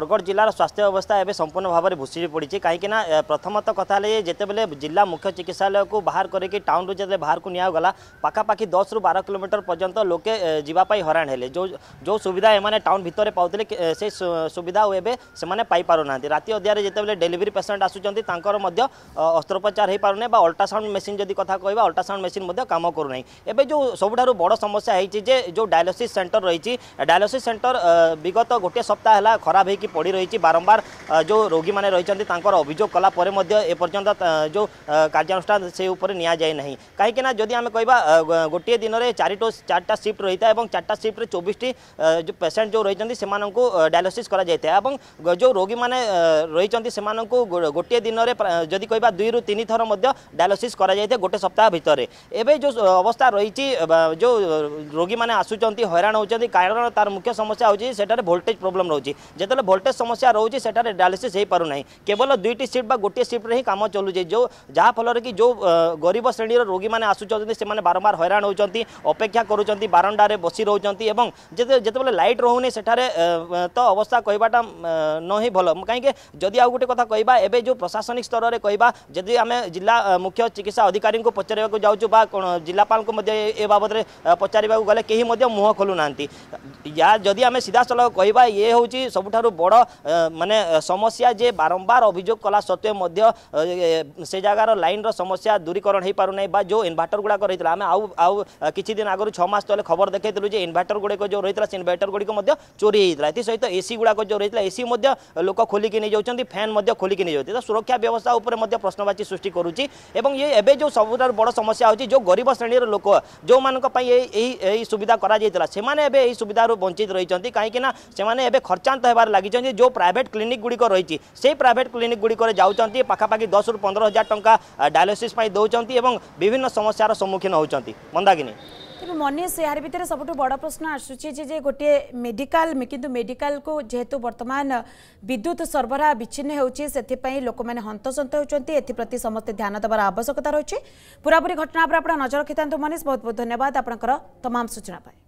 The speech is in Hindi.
ବରଗଡ଼ ଜିଲ୍ଲାର ସ୍ୱାସ୍ଥ୍ୟ ଅବସ୍ଥା ଏବେ ସମ୍ପୂର୍ଣ୍ଣ ଭାବରେ ଭୁଷୁଡ଼ି ପଡ଼ିଛି କାହିଁକିନା ପ୍ରଥମତଃ କଥା ହେଲେ ଯେତେବେଳେ ଜିଲ୍ଲା ମୁଖ୍ୟ ଚିକିତ୍ସାଳୟକୁ ବାହାର କରିକି ଟାଉନରୁ ଯେତେବେଳେ ବାହାରକୁ ନିଆଗଲା ପାଖାପାଖି ଦଶରୁ ବାର କିଲୋମିଟର ପର୍ଯ୍ୟନ୍ତ ଲୋକେ ଯିବା ପାଇଁ ହଇରାଣ ହେଲେ ଯେଉଁ ଯେଉଁ ସୁବିଧା ଏମାନେ ଟାଉନ ଭିତରେ ପାଉଥିଲେ ସେ ସୁବିଧା ଏବେ ସେମାନେ ପାଇପାରୁନାହାନ୍ତି ରାତି ଅଧ୍ୟାୟରେ ଯେତେବେଳେ ଡେଲିଭରି ପେସେଣ୍ଟ ଆସୁଛନ୍ତି ତାଙ୍କର ମଧ୍ୟ ଅସ୍ତ୍ରୋପଚାର ହୋଇପାରୁନାହିଁ ବା ଅଲ୍ଟ୍ରାସାଉଣ୍ଡ ମେସିନ୍ ଯଦି କଥା କହିବା ଅଲ୍ଟ୍ରାସାଉଣ୍ଡ ମେସିନ୍ ମଧ୍ୟ କାମ କରୁନାହିଁ ଏବେ ଯେଉଁ ସବୁଠାରୁ ବଡ଼ ସମସ୍ୟା ହେଇଛି ଯେ ଯେଉଁ ଡାୟାଲିସିସ୍ ସେଣ୍ଟର ରହିଛି ଡାୟାଲିସିସ୍ ସେଣ୍ଟର ବିଗତ ଗୋଟିଏ ସପ୍ତାହ ହେଲା ଖରାପ ହେଇକି लगिक पड़ रही बारंबार जो रोगी मैंने रही अभोग कलापर एपर्त जो कार्यानुषान से उपाए ना कहीं जदि आम कह गोटे दिन में चार चार सिफ्ट रही है और चार्टा सिफ्ट चौबीसट जो पेसेंट जो रही डायलोसीस कर जो रोगी मैंने रही गोटे दिन में जदि कह दुई रु तीन थर डायलोसीस कर गोटे सप्ताह भितर एवं जो अवस्था रही जो रोगी मैंने आसुच्च हराण होती कारण तार मुख्य समस्या होटेज प्रोब्लम रोचे जो भोल्टेज समस्या रोचे से डायलीसीस पारना केवल दुईट सीट बा गोटे सीट्रे ही कम चलू जो जहाँफल कि जो गरीब श्रेणी रोगी मैंने आसुच्च बारंबार हराण होती अपेक्षा करुँ बारंडार बसी रोचे जितेबाला लाइट रोने से तो अवस्था कह न ही भल कहीं आउ गोटे कथा कह जो प्रशासनिक स्तर में कह जी आम जिला मुख्य चिकित्सा अधिकारी को पचारे जिलापाल ए बाबद पचारे गले मुह खोलू ना जदि आम सीधा सल कह ये हूँ सब বড় মানে সমস্যা যে বারম্বার অভিযোগ কলা সত্ত্বেও মধ্যে সে জায়গার লাইনর সমস্যা দূরীকরণ হয়ে পু বা যে ইনভার্টর গুড়া রয়েছিল আমি আউ আউ কিছু দিন আগর ছ মাস তলে খবর দেখাই যে ইনভার্টর গুড়ি যে রয়েছিল সে ইনভার্টর গুড়ি মধ্যে চোরি হয়েছিল এসহিত এসি গুড়া যে রয়েছিল এসি মধ্যে লোক খোলিকি নিয়ে যাচ্ছেন ফ্যান মধ্যে খোলিকি নিয়ে যাচ্ছে তো সুরক্ষা ব্যবস্থা উপরে মধ্যে প্রশ্নবাচী সৃষ্টি করুচি এবং ইয়ে এবে যে সবুঠার বড় সমস্যা হচ্ছে যে গরিব শ্রেণীর লোক যে এই সুবিধা করা যাই সে এবে এই সুবিধার বঞ্চিত রয়েছেন কিনা সে এবে খরচান্ত হবার লাগি देखते जो प्राइट क्लीनिक गुड़िक रही प्राइट क्लीनिक गुड़िक पाखापाखि दस रु पंद्रह हजार टाँग डायलोसीस दौर विभिन्न समस्या सम्मुखीन होती मंदाकिनी तेरे मनीष यार भितर सब बड़ प्रश्न आसूचे गोटे मेडिकल किंतु मेडिकल को जेहेतु बर्तमान विद्युत सरबराह विच्छिन्न होती लोक मैंने हंतसंत होती एप्रति समस्त ध्यान देवार आवश्यकता रही है पूरापूरी घटना पर आप नजर रखि था मनीष बहुत बहुत धन्यवाद आपंकर सूचना पाए